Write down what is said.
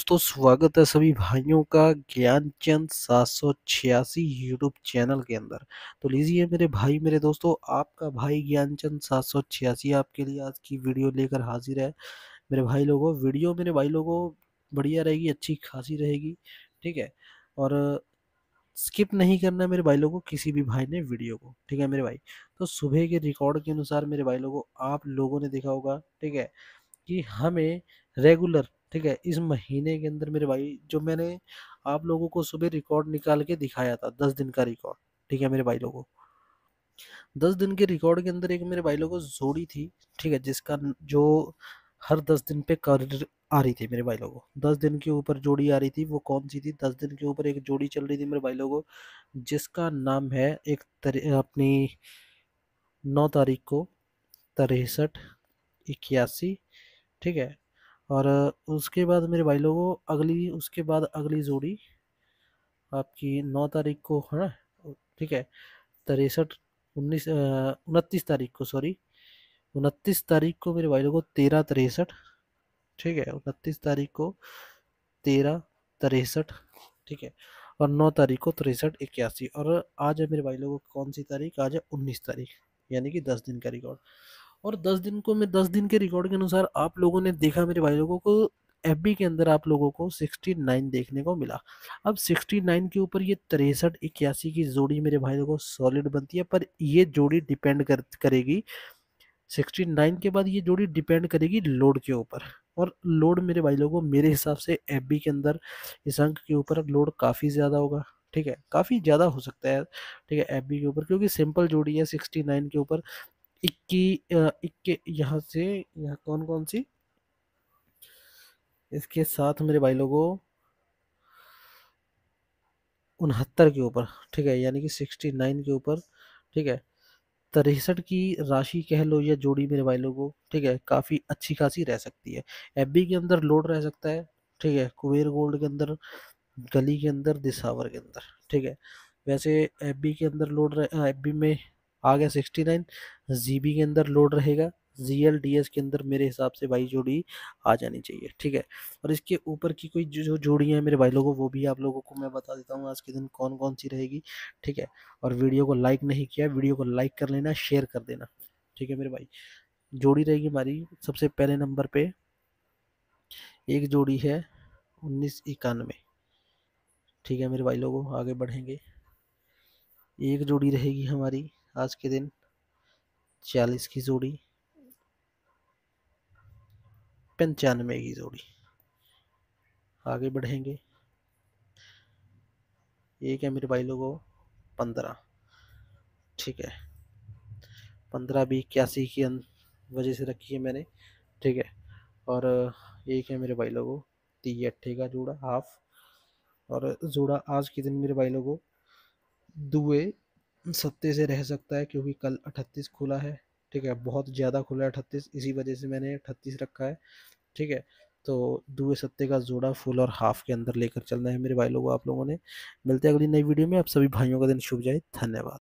दोस्तों स्वागत है सभी भाइयों का ज्ञान चंद सात सौ छियासी यूट्यूब चैनल के अंदर तो लीजिए मेरे भाई मेरे दोस्तों आपका भाई ज्ञान चंद सात सौ छियासी आपके लिए आज की वीडियो लेकर हाजिर है मेरे भाई लोगों वीडियो मेरे भाई लोगों बढ़िया रहेगी अच्छी खासी रहेगी ठीक है और स्किप नहीं करना मेरे भाई लोगों किसी भी भाई ने वीडियो को ठीक है मेरे भाई तो सुबह के रिकॉर्ड के अनुसार मेरे भाई लोगों आप लोगों ने देखा होगा ठीक है कि हमें रेगुलर ठीक है इस महीने के अंदर मेरे भाई जो मैंने आप लोगों को सुबह रिकॉर्ड निकाल के दिखाया था दस दिन का रिकॉर्ड ठीक है मेरे भाई लोगों दस दिन के रिकॉर्ड के अंदर एक मेरे भाई लोगों जोड़ी थी ठीक है जिसका जो हर दस दिन पे कर आ रही थी मेरे भाई लोगों दस दिन के ऊपर जोड़ी आ रही थी वो कौन सी थी दस दिन के ऊपर एक जोड़ी चल रही थी मेरे भाई लोगों जिसका नाम है एक अपनी नौ तारीख को तिरसठ इक्यासी ठीक है और उसके बाद मेरे भाई लोगों अगली उसके बाद अगली जोड़ी आपकी नौ तारीख को है ना ठीक है तिरसठ उन्नीस उनतीस तारीख को सॉरी उनतीस तारीख को मेरे भाई लोगों तेरह तिरसठ ठीक है उनतीस तारीख को तेरह तिरसठ ठीक है और नौ तारीख को तिरसठ इक्यासी और आज है मेरे भाई लोगों कौन सी तारीख आज है उन्नीस तारीख यानी कि दस दिन का रिकॉर्ड और दस दिन को मैं दस दिन के रिकॉर्ड के अनुसार आप लोगों ने देखा मेरे भाई लोगों को एफ के अंदर आप लोगों को 69 देखने को मिला अब 69 के ऊपर ये तिरसठ इक्यासी की जोड़ी मेरे भाई लोगों सॉलिड बनती है पर ये जोड़ी डिपेंड कर करेगी 69 के बाद ये जोड़ी डिपेंड करेगी लोड के ऊपर और लोड मेरे भाई लोगों मेरे हिसाब से एफ के अंदर इस अंक के ऊपर लोड काफ़ी ज़्यादा होगा ठीक है काफ़ी ज़्यादा हो सकता है ठीक है एफ के ऊपर क्योंकि सिंपल जोड़ी है सिक्सटी के ऊपर इक्की इक्के यहाँ से यहाँ कौन कौन सी इसके साथ मेरे भाई लोगों उनहत्तर के ऊपर ठीक है यानी कि सिक्सटी नाइन के ऊपर ठीक है तिरसठ की राशि कह लो या जोड़ी मेरे भाई लोगों ठीक है काफ़ी अच्छी खासी रह सकती है एफ के अंदर लोड रह सकता है ठीक है कुबेर गोल्ड के अंदर गली के अंदर दिसावर के अंदर ठीक है वैसे एफ के अंदर लोड एफ में आ गया सिक्सटी नाइन जी बी के अंदर लोड रहेगा जी एल डी एस के अंदर मेरे हिसाब से भाई जोड़ी आ जानी चाहिए ठीक है और इसके ऊपर की कोई जो जोड़ियाँ हैं मेरे भाई लोगों वो भी आप लोगों को मैं बता देता हूँ आज के दिन कौन कौन सी रहेगी ठीक है और वीडियो को लाइक नहीं किया वीडियो को लाइक कर लेना शेयर कर देना ठीक है मेरे भाई जोड़ी रहेगी हमारी सबसे पहले नंबर पर एक जोड़ी है उन्नीस इक्यानवे ठीक है मेरे भाई लोगों आगे बढ़ेंगे एक जोड़ी रहेगी हमारी आज के दिन चालीस की जोड़ी पंचानवे की जोड़ी आगे बढ़ेंगे एक है मेरे भाई लोगों पंद्रह ठीक है पंद्रह भी इक्यासी की वजह से रखी है मैंने ठीक है और एक है मेरे भाई लोगों ती अट्ठे का जोड़ा हाफ और जोड़ा आज के दिन मेरे भाई लोगों दुए सत्ते से रह सकता है क्योंकि कल अट्ठतीस खुला है ठीक है बहुत ज़्यादा खुला है अठत्तीस इसी वजह से मैंने अठत्तीस रखा है ठीक है तो दुए सत्ते का जोड़ा फुल और हाफ के अंदर लेकर चलना है मेरे भाई लोगों आप लोगों ने मिलते हैं अगली नई वीडियो में आप सभी भाइयों का दिन शुभ जाए धन्यवाद